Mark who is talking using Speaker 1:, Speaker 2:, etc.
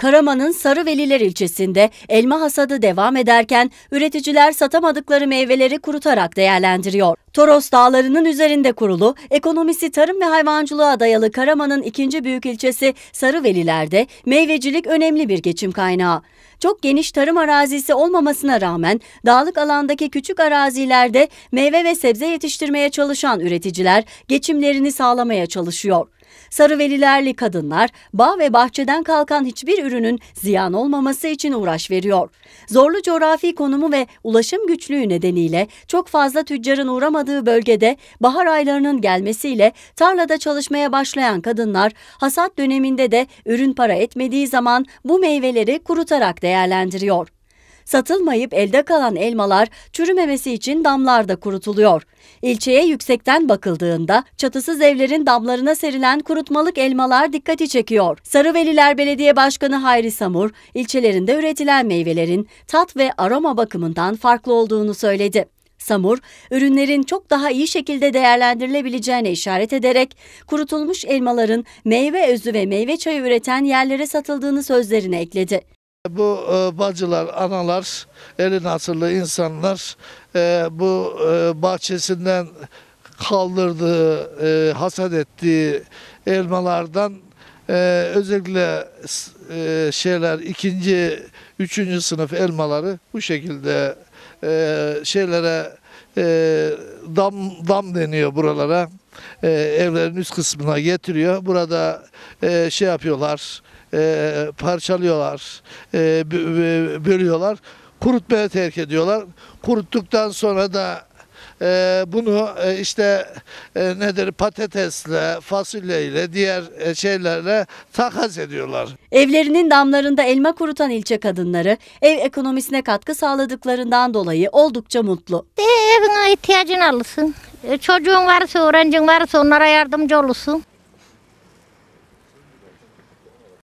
Speaker 1: Karaman'ın Sarıveliler ilçesinde elma hasadı devam ederken üreticiler satamadıkları meyveleri kurutarak değerlendiriyor. Toros Dağları'nın üzerinde kurulu, ekonomisi tarım ve hayvancılığa dayalı Karaman'ın ikinci büyük ilçesi Sarıveliler'de meyvecilik önemli bir geçim kaynağı. Çok geniş tarım arazisi olmamasına rağmen dağlık alandaki küçük arazilerde meyve ve sebze yetiştirmeye çalışan üreticiler geçimlerini sağlamaya çalışıyor. Sarı velilerli kadınlar bağ ve bahçeden kalkan hiçbir ürünün ziyan olmaması için uğraş veriyor. Zorlu coğrafi konumu ve ulaşım güçlüğü nedeniyle çok fazla tüccarın uğramadığı bölgede bahar aylarının gelmesiyle tarlada çalışmaya başlayan kadınlar hasat döneminde de ürün para etmediği zaman bu meyveleri kurutarak değerlendiriyor. Satılmayıp elde kalan elmalar çürümemesi için damlarda kurutuluyor. İlçeye yüksekten bakıldığında çatısız evlerin damlarına serilen kurutmalık elmalar dikkati çekiyor. Sarıveliler Belediye Başkanı Hayri Samur, ilçelerinde üretilen meyvelerin tat ve aroma bakımından farklı olduğunu söyledi. Samur, ürünlerin çok daha iyi şekilde değerlendirilebileceğine işaret ederek kurutulmuş elmaların meyve özü ve meyve çayı üreten yerlere satıldığını sözlerine ekledi bu e, bacılar,
Speaker 2: analar, elin hatırlı insanlar e, bu e, bahçesinden kaldırdığı, e, hasat ettiği elmalardan ee, özellikle e, şeyler ikinci, üçüncü sınıf elmaları bu şekilde e, şeylere e, dam dam deniyor buralara e, evlerin üst kısmına getiriyor. Burada e, şey yapıyorlar e, parçalıyorlar, e, bölüyorlar. Kurutmaya terk ediyorlar. Kuruttuktan sonra da e, bunu e, işte e, nedir patatesle, fasulyeyle, diğer e,
Speaker 1: şeylerle takas ediyorlar. Evlerinin damlarında elma kurutan ilçe kadınları ev ekonomisine katkı sağladıklarından dolayı oldukça mutlu. E, evine ihtiyacın alırsın. E, çocuğun varsa, öğrencin varsa onlara yardımcı olursun.